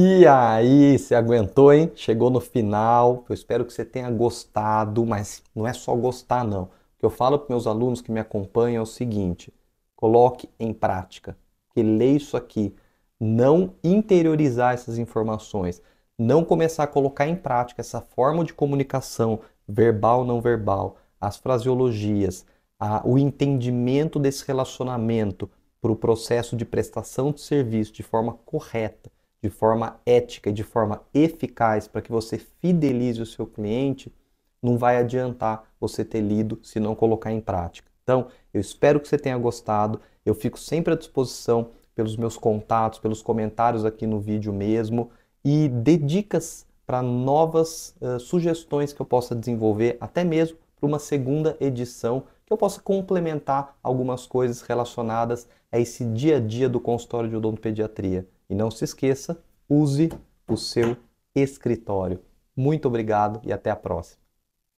E aí, você aguentou, hein? Chegou no final. Eu espero que você tenha gostado, mas não é só gostar, não. O que eu falo para meus alunos que me acompanham é o seguinte: coloque em prática. Que lê isso aqui. Não interiorizar essas informações. Não começar a colocar em prática essa forma de comunicação verbal, não verbal, as fraseologias, a, o entendimento desse relacionamento para o processo de prestação de serviço de forma correta de forma ética e de forma eficaz para que você fidelize o seu cliente, não vai adiantar você ter lido se não colocar em prática. Então, eu espero que você tenha gostado. Eu fico sempre à disposição pelos meus contatos, pelos comentários aqui no vídeo mesmo e dê dicas para novas uh, sugestões que eu possa desenvolver, até mesmo para uma segunda edição que eu possa complementar algumas coisas relacionadas a esse dia a dia do consultório de odontopediatria. E não se esqueça, use o seu escritório. Muito obrigado e até a próxima.